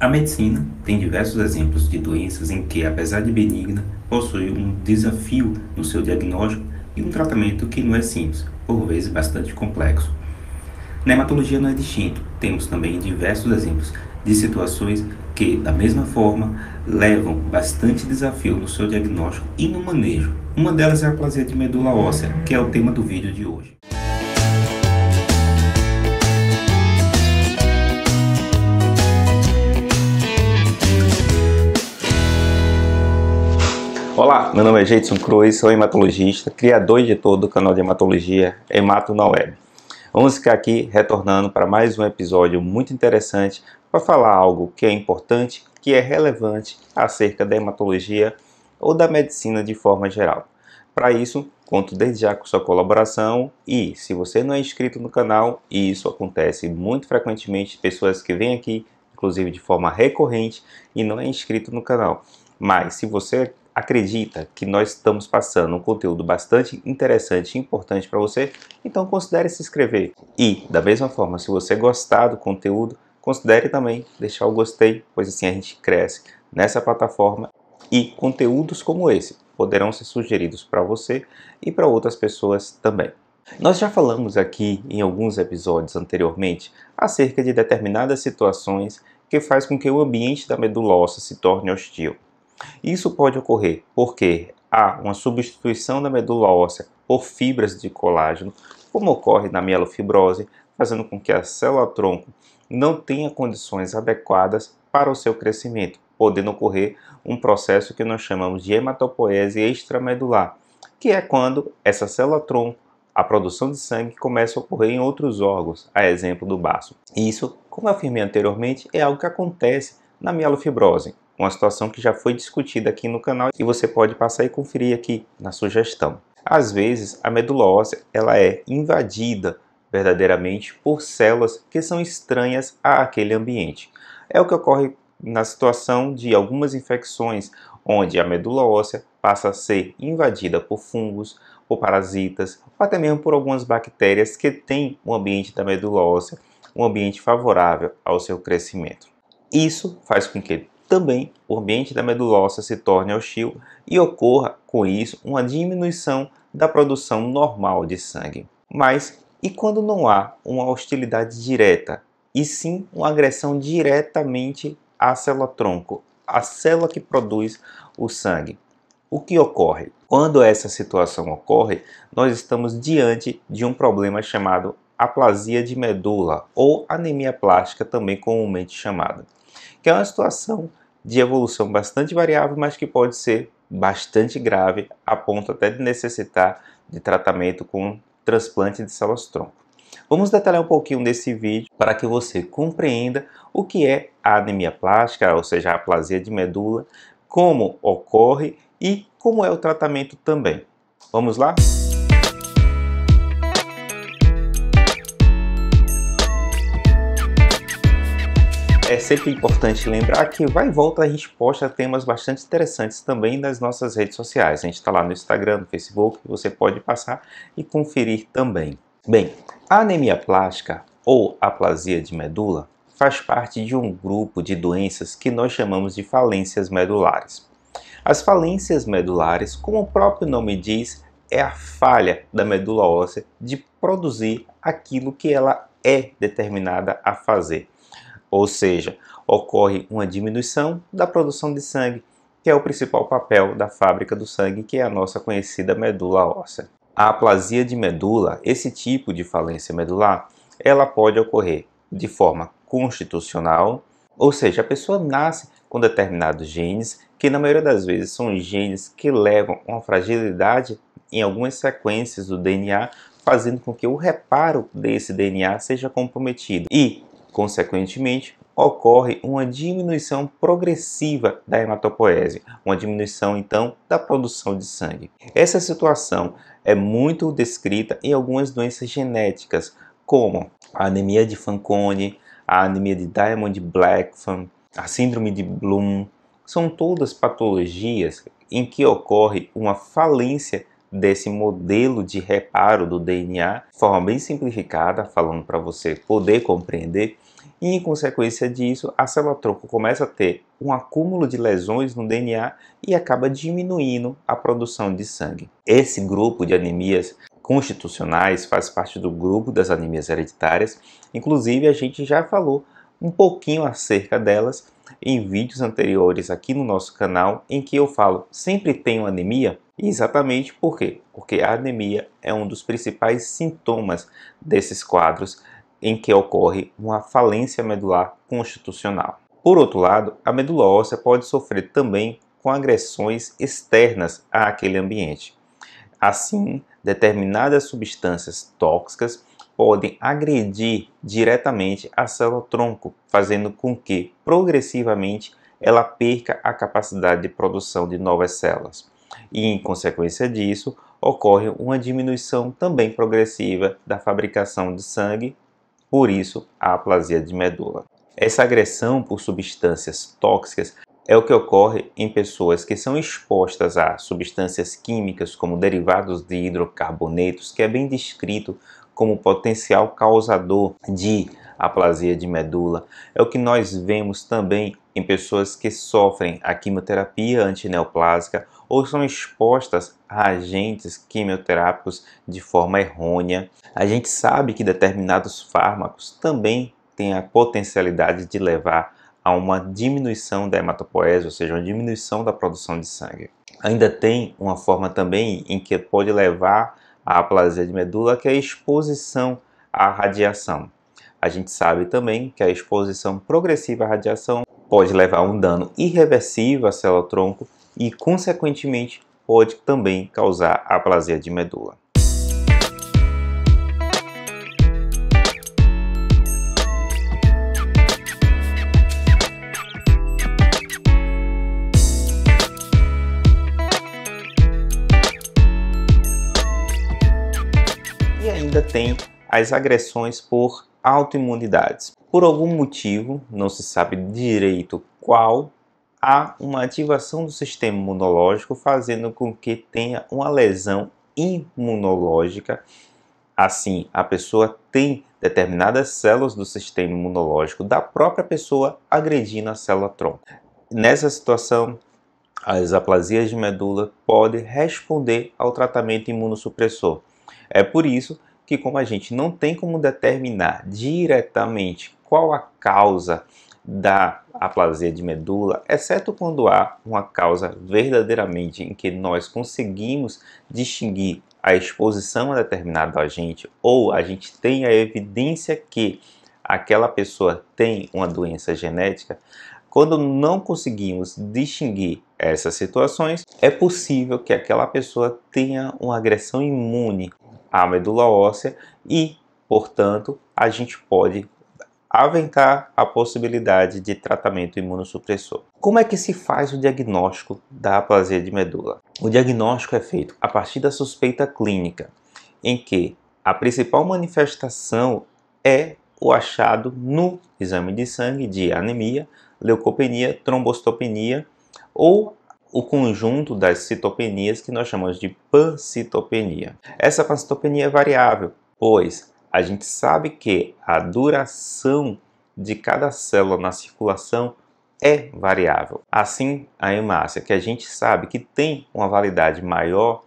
A medicina tem diversos exemplos de doenças em que, apesar de benigna, possui um desafio no seu diagnóstico e um tratamento que não é simples, por vezes bastante complexo. Na hematologia não é distinto, temos também diversos exemplos de situações que, da mesma forma, levam bastante desafio no seu diagnóstico e no manejo. Uma delas é a plasia de medula óssea, que é o tema do vídeo de hoje. Olá, meu nome é Jason Cruz, sou hematologista, criador e editor do canal de hematologia Hemato na Web. Vamos ficar aqui retornando para mais um episódio muito interessante para falar algo que é importante, que é relevante acerca da hematologia ou da medicina de forma geral. Para isso, conto desde já com sua colaboração e, se você não é inscrito no canal, e isso acontece muito frequentemente, pessoas que vêm aqui, inclusive de forma recorrente, e não é inscrito no canal. Mas se você acredita que nós estamos passando um conteúdo bastante interessante e importante para você, então considere se inscrever. E, da mesma forma, se você gostar do conteúdo, considere também deixar o gostei, pois assim a gente cresce nessa plataforma e conteúdos como esse poderão ser sugeridos para você e para outras pessoas também. Nós já falamos aqui em alguns episódios anteriormente acerca de determinadas situações que faz com que o ambiente da medula óssea se torne hostil. Isso pode ocorrer porque há uma substituição da medula óssea por fibras de colágeno, como ocorre na mielofibrose, fazendo com que a célula-tronco não tenha condições adequadas para o seu crescimento, podendo ocorrer um processo que nós chamamos de hematopoese extramedular, que é quando essa célula-tronco, a produção de sangue, começa a ocorrer em outros órgãos, a exemplo do baço. Isso, como afirmei anteriormente, é algo que acontece na mielofibrose. Uma situação que já foi discutida aqui no canal e você pode passar e conferir aqui na sugestão. Às vezes, a medula óssea ela é invadida verdadeiramente por células que são estranhas àquele ambiente. É o que ocorre na situação de algumas infecções, onde a medula óssea passa a ser invadida por fungos, por parasitas, ou até mesmo por algumas bactérias que têm um ambiente da medula óssea, um ambiente favorável ao seu crescimento. Isso faz com que também o ambiente da medula óssea se torne hostil e ocorra, com isso, uma diminuição da produção normal de sangue. Mas e quando não há uma hostilidade direta, e sim uma agressão diretamente à célula-tronco, a célula que produz o sangue? O que ocorre? Quando essa situação ocorre, nós estamos diante de um problema chamado aplasia de medula ou anemia plástica, também comumente chamada que é uma situação de evolução bastante variável, mas que pode ser bastante grave, a ponto até de necessitar de tratamento com transplante de células-tronco. Vamos detalhar um pouquinho desse vídeo para que você compreenda o que é a anemia plástica, ou seja, a aplasia de medula, como ocorre e como é o tratamento também. Vamos lá? é sempre importante lembrar que vai e volta a gente posta temas bastante interessantes também nas nossas redes sociais. A gente está lá no Instagram, no Facebook, você pode passar e conferir também. Bem, a anemia plástica ou aplasia de medula faz parte de um grupo de doenças que nós chamamos de falências medulares. As falências medulares, como o próprio nome diz, é a falha da medula óssea de produzir aquilo que ela é determinada a fazer ou seja, ocorre uma diminuição da produção de sangue, que é o principal papel da fábrica do sangue, que é a nossa conhecida medula óssea. A aplasia de medula, esse tipo de falência medular, ela pode ocorrer de forma constitucional, ou seja, a pessoa nasce com determinados genes, que na maioria das vezes são genes que levam a uma fragilidade em algumas sequências do DNA, fazendo com que o reparo desse DNA seja comprometido. E Consequentemente, ocorre uma diminuição progressiva da hematopoese, uma diminuição então da produção de sangue. Essa situação é muito descrita em algumas doenças genéticas, como a anemia de Fanconi, a anemia de Diamond Blackfan, a síndrome de Bloom. São todas patologias em que ocorre uma falência desse modelo de reparo do DNA, de forma bem simplificada, falando para você poder compreender, e em consequência disso, a célula tronco começa a ter um acúmulo de lesões no DNA e acaba diminuindo a produção de sangue. Esse grupo de anemias constitucionais faz parte do grupo das anemias hereditárias, inclusive a gente já falou um pouquinho acerca delas em vídeos anteriores aqui no nosso canal, em que eu falo sempre tenho anemia, Exatamente por quê? Porque a anemia é um dos principais sintomas desses quadros em que ocorre uma falência medular constitucional. Por outro lado, a medula óssea pode sofrer também com agressões externas àquele ambiente. Assim, determinadas substâncias tóxicas podem agredir diretamente a célula tronco, fazendo com que progressivamente ela perca a capacidade de produção de novas células e, em consequência disso, ocorre uma diminuição também progressiva da fabricação de sangue, por isso a aplasia de medula. Essa agressão por substâncias tóxicas é o que ocorre em pessoas que são expostas a substâncias químicas como derivados de hidrocarbonetos, que é bem descrito como potencial causador de aplasia de medula. É o que nós vemos também em pessoas que sofrem a quimioterapia antineoplásica ou são expostas a agentes quimioterápicos de forma errônea. A gente sabe que determinados fármacos também têm a potencialidade de levar a uma diminuição da hematopoese, ou seja, uma diminuição da produção de sangue. Ainda tem uma forma também em que pode levar à aplasia de medula, que é a exposição à radiação. A gente sabe também que a exposição progressiva à radiação pode levar a um dano irreversível à célula-tronco e, consequentemente, pode também causar a aplasia de medula. E ainda tem as agressões por autoimunidades. Por algum motivo, não se sabe direito qual, há uma ativação do sistema imunológico, fazendo com que tenha uma lesão imunológica. Assim, a pessoa tem determinadas células do sistema imunológico da própria pessoa agredindo a célula tronco. Nessa situação, as aplasias de medula podem responder ao tratamento imunossupressor. É por isso que, como a gente não tem como determinar diretamente qual a causa da aplasia de medula, exceto quando há uma causa verdadeiramente em que nós conseguimos distinguir a exposição a determinado agente ou a gente tem a evidência que aquela pessoa tem uma doença genética, quando não conseguimos distinguir essas situações, é possível que aquela pessoa tenha uma agressão imune à medula óssea e, portanto, a gente pode aventar a possibilidade de tratamento imunossupressor. Como é que se faz o diagnóstico da aplasia de medula? O diagnóstico é feito a partir da suspeita clínica, em que a principal manifestação é o achado no exame de sangue de anemia, leucopenia, trombocitopenia ou o conjunto das citopenias que nós chamamos de pancitopenia. Essa pancitopenia é variável, pois a gente sabe que a duração de cada célula na circulação é variável. Assim, a hemácia, que a gente sabe que tem uma validade maior,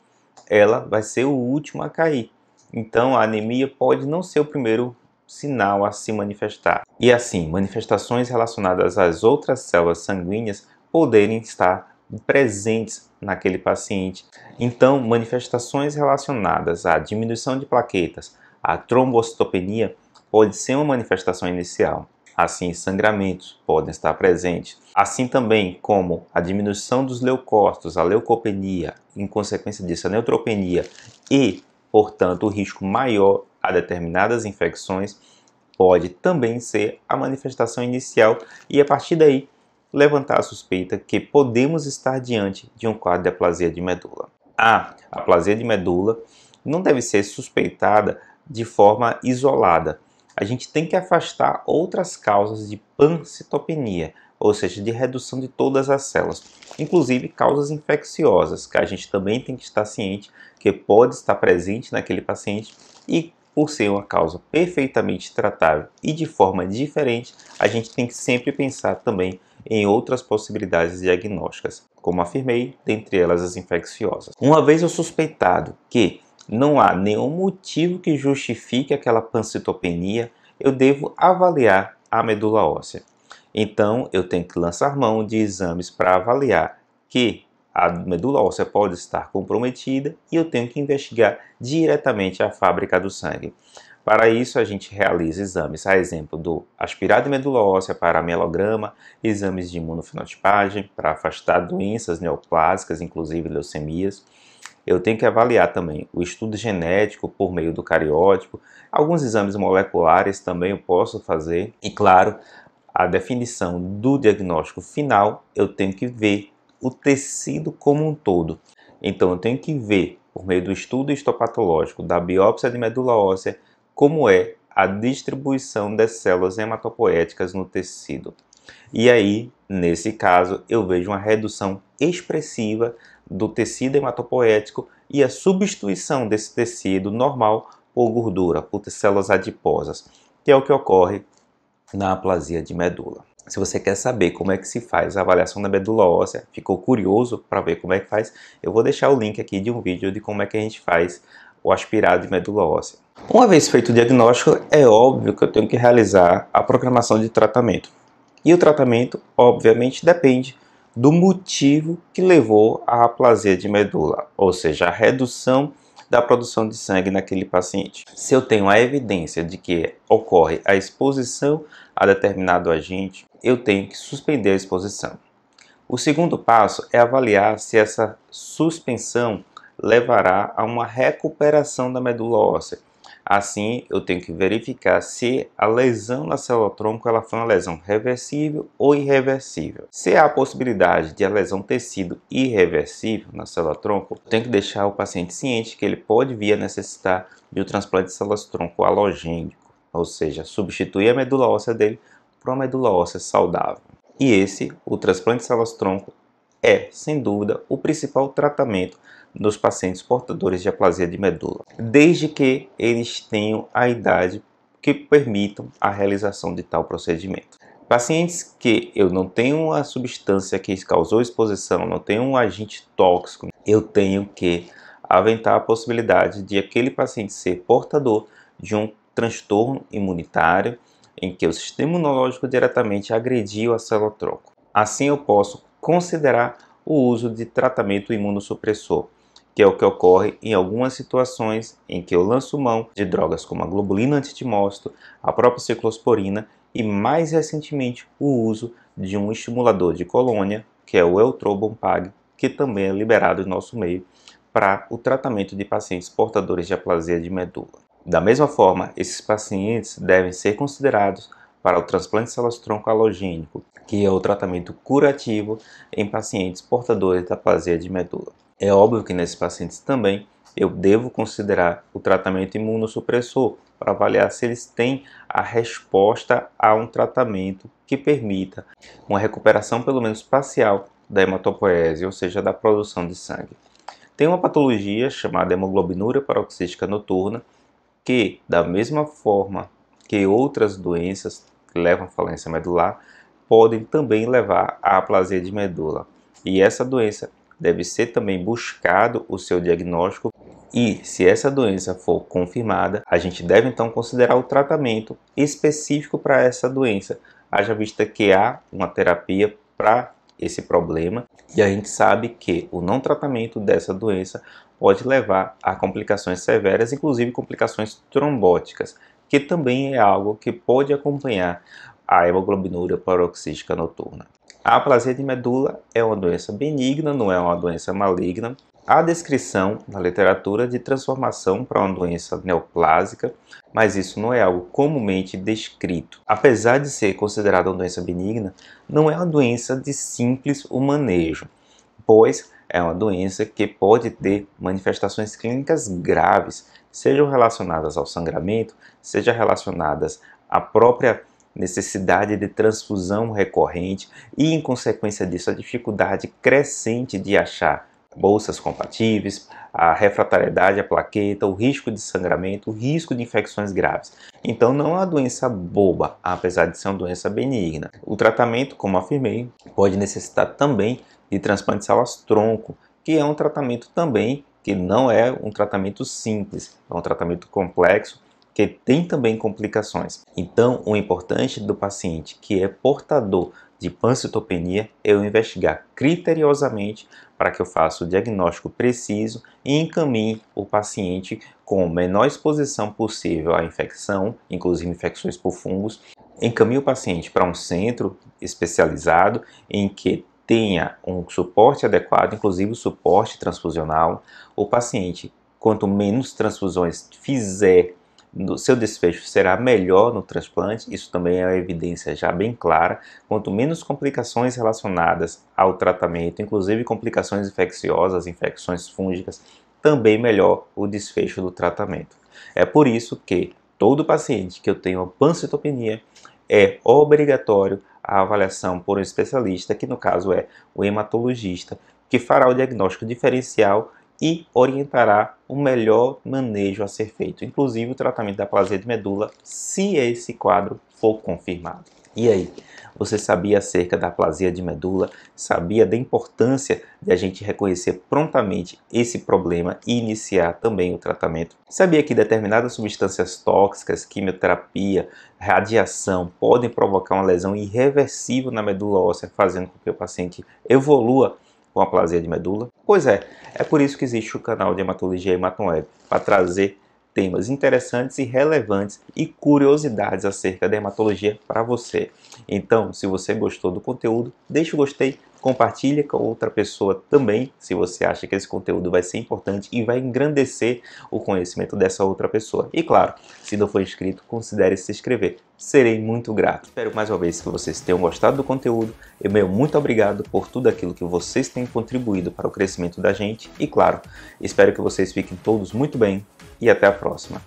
ela vai ser o último a cair. Então, a anemia pode não ser o primeiro sinal a se manifestar. E assim, manifestações relacionadas às outras células sanguíneas poderem estar presentes naquele paciente. Então, manifestações relacionadas à diminuição de plaquetas, a trombocitopenia pode ser uma manifestação inicial, assim sangramentos podem estar presentes, assim também como a diminuição dos leucócitos, a leucopenia, em consequência disso a neutropenia e, portanto, o risco maior a determinadas infecções pode também ser a manifestação inicial e a partir daí levantar a suspeita que podemos estar diante de um quadro de aplasia de medula. Ah, a aplasia de medula não deve ser suspeitada de forma isolada. A gente tem que afastar outras causas de pancitopenia, ou seja, de redução de todas as células, inclusive causas infecciosas, que a gente também tem que estar ciente que pode estar presente naquele paciente e por ser uma causa perfeitamente tratável e de forma diferente, a gente tem que sempre pensar também em outras possibilidades diagnósticas, como afirmei, dentre elas as infecciosas. Uma vez eu suspeitado que não há nenhum motivo que justifique aquela pancitopenia, eu devo avaliar a medula óssea. Então, eu tenho que lançar mão de exames para avaliar que a medula óssea pode estar comprometida e eu tenho que investigar diretamente a fábrica do sangue. Para isso, a gente realiza exames, a exemplo do aspirado de medula óssea para mielograma, exames de imunofenotipagem para afastar doenças neoplásicas, inclusive leucemias, eu tenho que avaliar também o estudo genético por meio do cariótipo, alguns exames moleculares também eu posso fazer, e claro, a definição do diagnóstico final, eu tenho que ver o tecido como um todo. Então, eu tenho que ver, por meio do estudo histopatológico da biópsia de medula óssea, como é a distribuição das células hematopoéticas no tecido. E aí, nesse caso, eu vejo uma redução expressiva do tecido hematopoético e a substituição desse tecido normal por gordura, por células adiposas, que é o que ocorre na aplasia de medula. Se você quer saber como é que se faz a avaliação da medula óssea, ficou curioso para ver como é que faz, eu vou deixar o link aqui de um vídeo de como é que a gente faz o aspirado de medula óssea. Uma vez feito o diagnóstico, é óbvio que eu tenho que realizar a programação de tratamento. E o tratamento, obviamente, depende do motivo que levou à aplasia de medula, ou seja, a redução da produção de sangue naquele paciente. Se eu tenho a evidência de que ocorre a exposição a determinado agente, eu tenho que suspender a exposição. O segundo passo é avaliar se essa suspensão levará a uma recuperação da medula óssea, Assim, eu tenho que verificar se a lesão na célula tronco ela foi uma lesão reversível ou irreversível. Se há a possibilidade de a lesão ter sido irreversível na célula tronco, eu tenho que deixar o paciente ciente que ele pode vir a necessitar de um transplante de células tronco halogênico, ou seja, substituir a medula óssea dele por uma medula óssea saudável. E esse, o transplante de células tronco, é, sem dúvida, o principal tratamento nos pacientes portadores de aplasia de medula, desde que eles tenham a idade que permitam a realização de tal procedimento. Pacientes que eu não tenho a substância que causou exposição, não tenho um agente tóxico, eu tenho que aventar a possibilidade de aquele paciente ser portador de um transtorno imunitário em que o sistema imunológico diretamente agrediu a célula tronco. Assim eu posso considerar o uso de tratamento imunossupressor, que é o que ocorre em algumas situações em que eu lanço mão de drogas como a globulina antitimócito, a própria ciclosporina e mais recentemente o uso de um estimulador de colônia, que é o Eutrobompag, que também é liberado em nosso meio para o tratamento de pacientes portadores de aplasia de medula. Da mesma forma, esses pacientes devem ser considerados para o transplante celostronco que é o tratamento curativo em pacientes portadores da aplasia de medula. É óbvio que nesses pacientes também eu devo considerar o tratamento imunossupressor para avaliar se eles têm a resposta a um tratamento que permita uma recuperação pelo menos parcial da hematopoese, ou seja, da produção de sangue. Tem uma patologia chamada hemoglobinúria paroxística noturna que, da mesma forma que outras doenças que levam à falência medular, podem também levar à aplasia de medula. E essa doença deve ser também buscado o seu diagnóstico e, se essa doença for confirmada, a gente deve então considerar o tratamento específico para essa doença, haja vista que há uma terapia para esse problema e a gente sabe que o não tratamento dessa doença pode levar a complicações severas, inclusive complicações trombóticas, que também é algo que pode acompanhar a hemoglobinúria paroxística noturna. A aplasia de medula é uma doença benigna, não é uma doença maligna. Há descrição na literatura de transformação para uma doença neoplásica, mas isso não é algo comumente descrito. Apesar de ser considerada uma doença benigna, não é uma doença de simples o manejo, pois é uma doença que pode ter manifestações clínicas graves, sejam relacionadas ao sangramento, sejam relacionadas à própria necessidade de transfusão recorrente e, em consequência disso, a dificuldade crescente de achar bolsas compatíveis, a refratariedade à plaqueta, o risco de sangramento, o risco de infecções graves. Então não é uma doença boba, apesar de ser uma doença benigna. O tratamento, como afirmei, pode necessitar também de transplante de células-tronco, que é um tratamento também que não é um tratamento simples, é um tratamento complexo que tem também complicações. Então, o importante do paciente que é portador de pancitopenia é eu investigar criteriosamente para que eu faça o diagnóstico preciso e encaminhe o paciente com a menor exposição possível à infecção, inclusive infecções por fungos, encaminhe o paciente para um centro especializado em que tenha um suporte adequado, inclusive o suporte transfusional. O paciente, quanto menos transfusões fizer no seu desfecho será melhor no transplante, isso também é uma evidência já bem clara. Quanto menos complicações relacionadas ao tratamento, inclusive complicações infecciosas, infecções fúngicas, também melhor o desfecho do tratamento. É por isso que todo paciente que eu tenho pancitopenia é obrigatório a avaliação por um especialista, que no caso é o hematologista, que fará o diagnóstico diferencial e orientará o melhor manejo a ser feito, inclusive o tratamento da plasia de medula, se esse quadro for confirmado. E aí, você sabia acerca da plasia de medula? Sabia da importância de a gente reconhecer prontamente esse problema e iniciar também o tratamento? Sabia que determinadas substâncias tóxicas, quimioterapia, radiação podem provocar uma lesão irreversível na medula óssea, fazendo com que o paciente evolua com a plasia de medula. Pois é, é por isso que existe o canal de hematologia Hematomweb, para trazer temas interessantes e relevantes e curiosidades acerca da hematologia para você. Então, se você gostou do conteúdo, deixe o gostei, compartilha com outra pessoa também, se você acha que esse conteúdo vai ser importante e vai engrandecer o conhecimento dessa outra pessoa. E claro, se não for inscrito, considere se inscrever. Serei muito grato. Espero mais uma vez que vocês tenham gostado do conteúdo. Eu meu muito obrigado por tudo aquilo que vocês têm contribuído para o crescimento da gente e claro, espero que vocês fiquem todos muito bem e até a próxima.